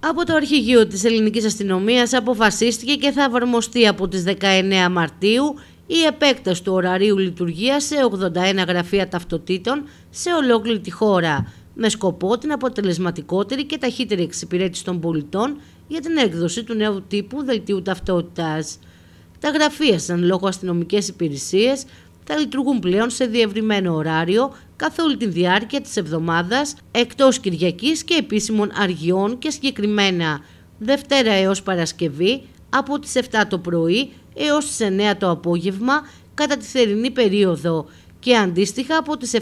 από το αρχηγείο της ελληνικής αστυνομίας αποφασίστηκε και θα εφαρμοστεί από τις 19 Μαρτίου η επέκταση του ωραρίου λειτουργίας σε 81 γραφεία ταυτοτήτων σε ολόκληρη τη χώρα με σκοπό την αποτελεσματικότερη και ταχύτερη εξυπηρέτηση των πολιτών για την έκδοση του νέου τύπου δελτίου ταυτότητας. Τα γραφεία σαν λόγω αστυνομικές υπηρεσίες θα λειτουργούν πλέον σε διευρυμένο ωράριο καθ' όλη τη διάρκεια της εβδομάδας, εκτός Κυριακής και επίσημων αργιών και συγκεκριμένα Δευτέρα έως Παρασκευή από τις 7 το πρωί έως τις 9 το απόγευμα κατά τη θερινή περίοδο και αντίστοιχα από τις 7.30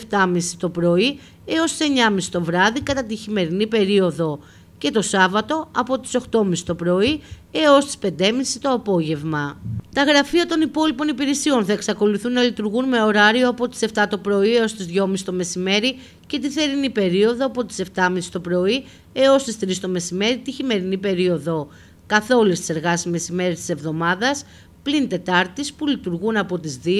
το πρωί έως τις 9.30 το βράδυ κατά τη χειμερινή περίοδο και το Σάββατο από τις 8.30 το πρωί έως τις 5.30 το απόγευμα. Τα γραφεία των υπόλοιπων υπηρεσιών θα εξακολουθούν να λειτουργούν με ωράριο από τις 7 το πρωί έως τις 2.30 το μεσημέρι και τη θερινή περίοδο από τις 7.30 το πρωί έως τις 3 το μεσημέρι τη χειμερινή περίοδο. Καθ' όλες τις εργάσιμες ημέρες της εβδομάδας πλην Τετάρτης που λειτουργούν από τις 2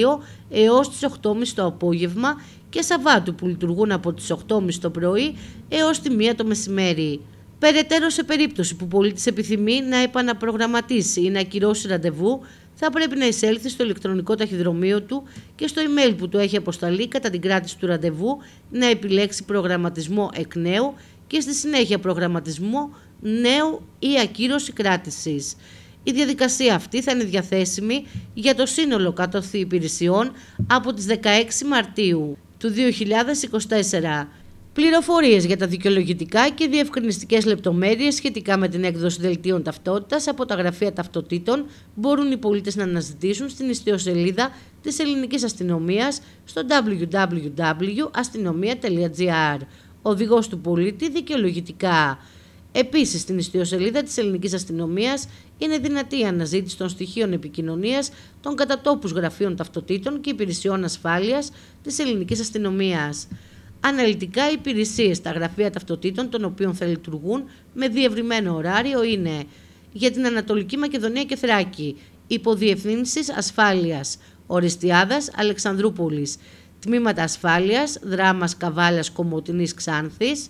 έως τις 8.30 το απόγευμα και Σαββάτου που λειτουργούν από τις 8.30 το πρωί έως τη 1 το μεσημέρι. Περαιτέρω, σε περίπτωση που ο πολίτης επιθυμεί να επαναπρογραμματίσει ή να ακυρώσει ραντεβού, θα πρέπει να εισέλθει στο ηλεκτρονικό ταχυδρομείο του και στο email που του έχει αποσταλεί κατά την κράτηση του ραντεβού να επιλέξει προγραμματισμό εκ νέου και στη συνέχεια προγραμματισμό νέου ή ακύρωση κράτησης. Η ακυρωση κρατηση η αυτή θα είναι διαθέσιμη για το σύνολο κατώθη υπηρεσιών από τις 16 Μαρτίου του 2024. Πληροφορίες για τα δικαιολογητικά και διευκρινιστικές λεπτομέρειες σχετικά με την έκδοση δελτίων ταυτότητας από τα γραφεία ταυτοτήτων μπορούν οι πολίτες να αναζητήσουν στην ιστοσελίδα της ελληνικής αστυνομίας στο www.astinomia.gr Οδηγός του πολίτη δικαιολογητικά. Επίσης, στην ιστοσελίδα της ελληνικής αστυνομίας είναι δυνατή η αναζήτηση των στοιχείων επικοινωνίας των κατατόπους γραφείων ταυτοτήτων και υπηρεσιών ασφάλειας της ελληνικής αστυνομίας αναλυτικά υπηρεσίε στα γραφεία ταυτοτήτων, των οποίων θα λειτουργούν με διευρυμένο ωράριο, είναι για την Ανατολική Μακεδονία και Θράκη, υποδιευθύνσεις ασφάλειας Οριστιάδας Αλεξανδρούπολης, τμήματα ασφάλειας Δράμας Καβάλας Κομωτινής Ξάνθης,